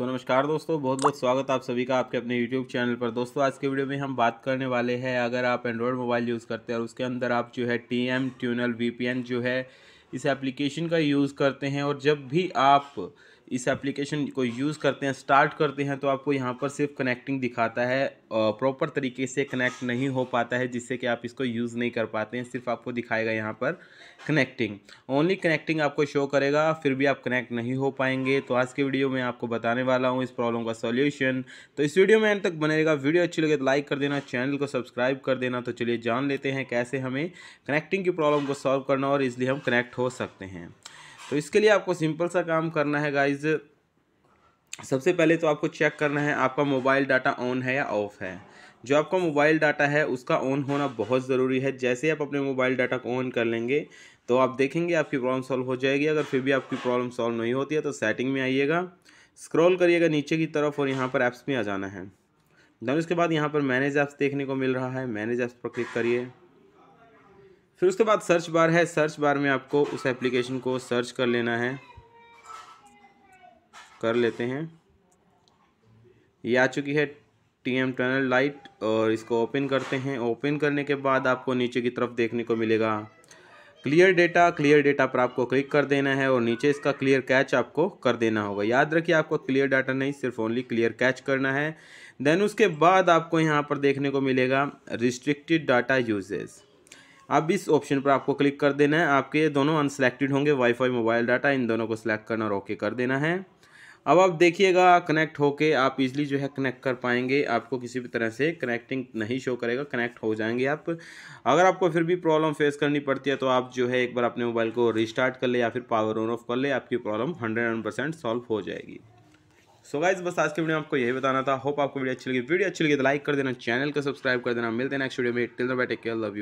सो नमस्कार दोस्तों बहुत बहुत स्वागत आप सभी का आपके अपने यूट्यूब चैनल पर दोस्तों आज के वीडियो में हम बात करने वाले हैं अगर आप एंड्रॉयड मोबाइल यूज़ करते हैं और उसके अंदर आप जो है टी एम ट्यूनल वी जो है इस एप्लीकेशन का यूज़ करते हैं और जब भी आप इस एप्लीकेशन को यूज़ करते हैं स्टार्ट करते हैं तो आपको यहाँ पर सिर्फ कनेक्टिंग दिखाता है प्रॉपर तरीके से कनेक्ट नहीं हो पाता है जिससे कि आप इसको यूज़ नहीं कर पाते हैं सिर्फ आपको दिखाएगा यहाँ पर कनेक्टिंग ओनली कनेक्टिंग आपको शो करेगा फिर भी आप कनेक्ट नहीं हो पाएंगे तो आज के वीडियो में आपको बताने वाला हूँ इस प्रॉब्लम का सोल्यूशन तो इस वीडियो में एंड तक बनेगा वीडियो अच्छी लगे तो लाइक कर देना चैनल को सब्सक्राइब कर देना तो चलिए जान लेते हैं कैसे हमें कनेक्टिंग की प्रॉब्लम को सॉल्व करना और इसलिए हम कनेक्ट हो सकते हैं तो इसके लिए आपको सिंपल सा काम करना है गाइज सबसे पहले तो आपको चेक करना है आपका मोबाइल डाटा ऑन है या ऑफ़ है जो आपका मोबाइल डाटा है उसका ऑन होना बहुत ज़रूरी है जैसे आप अपने मोबाइल डाटा को ऑन कर लेंगे तो आप देखेंगे आपकी प्रॉब्लम सॉल्व हो जाएगी अगर फिर भी आपकी प्रॉब्लम सॉल्व नहीं होती है तो सेटिंग में आइएगा स्क्रॉल करिएगा नीचे की तरफ और यहाँ पर ऐप्स में आ जाना है देन उसके बाद यहाँ पर मैनेज ऐप्स देखने को मिल रहा है मैनेज ऐप्स पर क्लिक करिए फिर उसके बाद सर्च बार है सर्च बार में आपको उस एप्लीकेशन को सर्च कर लेना है कर लेते हैं ये आ चुकी है टी एम टनल लाइट और इसको ओपन करते हैं ओपन करने के बाद आपको नीचे की तरफ देखने को मिलेगा क्लियर डेटा क्लियर डेटा पर आपको क्लिक कर देना है और नीचे इसका क्लियर कैच आपको कर देना होगा याद रखिए आपको क्लियर डाटा नहीं सिर्फ ओनली क्लियर कैच करना है देन उसके बाद आपको यहाँ पर देखने को मिलेगा रिस्ट्रिक्टेड डाटा यूजेज़ अब इस ऑप्शन पर आपको क्लिक कर देना है आपके दोनों अनसेलेक्टेड होंगे वाईफाई मोबाइल डाटा इन दोनों को सिलेक्ट करना और ओके कर देना है अब आप देखिएगा कनेक्ट होके आप इजली जो है कनेक्ट कर पाएंगे आपको किसी भी तरह से कनेक्टिंग नहीं शो करेगा कनेक्ट हो जाएंगे आप अगर आपको फिर भी प्रॉब्लम फेस करनी पड़ती है तो आप जो है एक बार अपने मोबाइल को रिस्टार्ट कर ले या फिर पावर ऑन ऑफ कर ले आपकी प्रॉब्लम हंड्रेड परसेंट सॉल्व हो जाएगी सो so गाइज बस आज के वीडियो में आपको यही बताना था होप आपको वीडियो अच्छी लगी वीडियो अच्छी लगी तो लाइक कर देना चैनल को सब्सक्राइब कर देना मिलते हैं नेक्स्ट वीडियो में टिल द बैटे लव यू